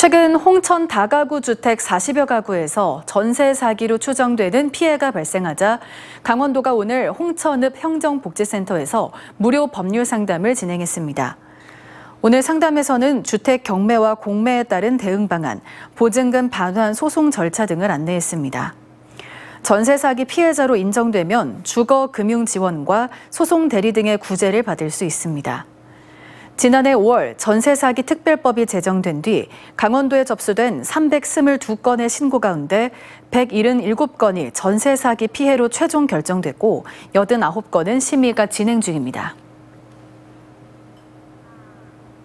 최근 홍천 다가구 주택 40여 가구에서 전세 사기로 추정되는 피해가 발생하자 강원도가 오늘 홍천읍 형정복지센터에서 무료 법률 상담을 진행했습니다. 오늘 상담에서는 주택 경매와 공매에 따른 대응 방안, 보증금 반환 소송 절차 등을 안내했습니다. 전세 사기 피해자로 인정되면 주거 금융 지원과 소송 대리 등의 구제를 받을 수 있습니다. 지난해 5월 전세 사기 특별법이 제정된 뒤 강원도에 접수된 322건의 신고 가운데 177건이 전세 사기 피해로 최종 결정됐고 89건은 심의가 진행 중입니다.